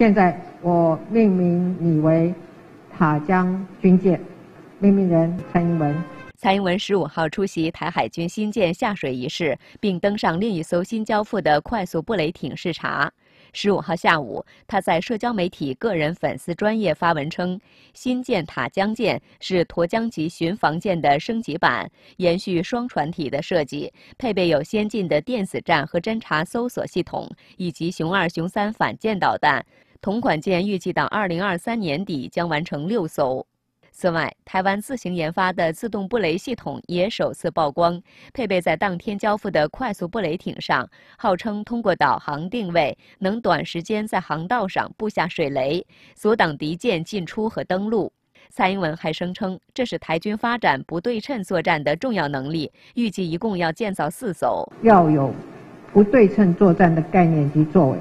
现在我命名你为塔江军舰，命名人蔡英文。蔡英文十五号出席台海军新舰下水仪式，并登上另一艘新交付的快速布雷艇视察。十五号下午，他在社交媒体个人粉丝专业发文称，新舰塔江舰是沱江级巡防舰的升级版，延续双船体的设计，配备有先进的电子战和侦察搜索系统，以及熊二、熊三反舰导弹。同款舰预计到2023年底将完成六艘。此外，台湾自行研发的自动布雷系统也首次曝光，配备在当天交付的快速布雷艇上，号称通过导航定位，能短时间在航道上布下水雷，阻挡敌舰进出和登陆。蔡英文还声称，这是台军发展不对称作战的重要能力。预计一共要建造四艘，要有不对称作战的概念及作为。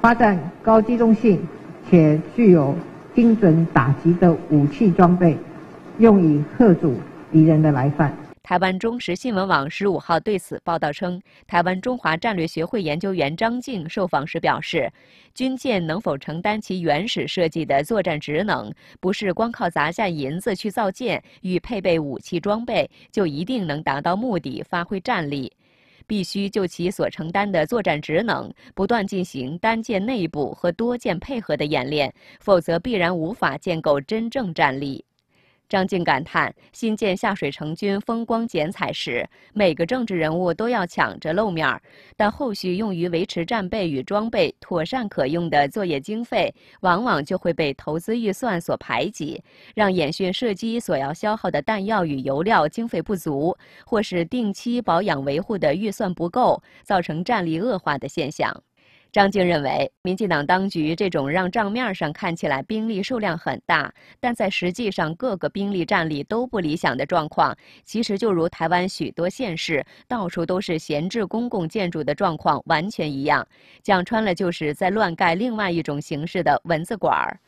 发展高机动性且具有精准打击的武器装备，用以克阻敌人的来犯。台湾中时新闻网十五号对此报道称，台湾中华战略学会研究员张静受访时表示，军舰能否承担其原始设计的作战职能，不是光靠砸下银子去造舰与配备武器装备就一定能达到目的、发挥战力。必须就其所承担的作战职能，不断进行单舰内部和多舰配合的演练，否则必然无法建构真正战力。张静感叹：“新建下水成军，风光剪彩时，每个政治人物都要抢着露面但后续用于维持战备与装备妥善可用的作业经费，往往就会被投资预算所排挤，让演训射击所要消耗的弹药与油料经费不足，或是定期保养维护的预算不够，造成战力恶化的现象。”张静认为，民进党当局这种让账面上看起来兵力数量很大，但在实际上各个兵力战力都不理想的状况，其实就如台湾许多县市到处都是闲置公共建筑的状况完全一样。讲穿了，就是在乱盖另外一种形式的文字馆儿。